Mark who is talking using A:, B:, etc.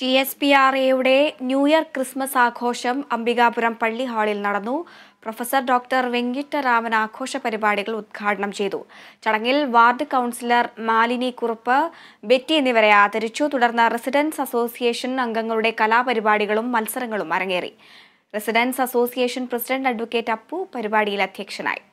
A: T S P R എയുടെ new year Christmas ആഘോഷം അംബികാപുരം പള്ളി ഹാളിൽ നടന്നു പ്രൊഫസർ ഡോക്ടർ വെങ്കിട്ടരാമൻ ആഘോഷ പരിപാടികൾ ഉദ്ഘാടനം ചെയ്തു ചടങ്ങിൽ വാർഡ് കൗൺസിലർ മാലിനി കുറുപ്പ് ബെറ്റി എന്നിവരെ ആദരിച്ചു തുടർന്ന് റെസിഡൻസ് അസോസിയേഷൻ അംഗങ്ങളുടെ കലാപരിപാടികളും മത്സരങ്ങളും അരങ്ങേറി residents association president advocate Appu പരിപാടിയിൽ അധ്യക്ഷനായി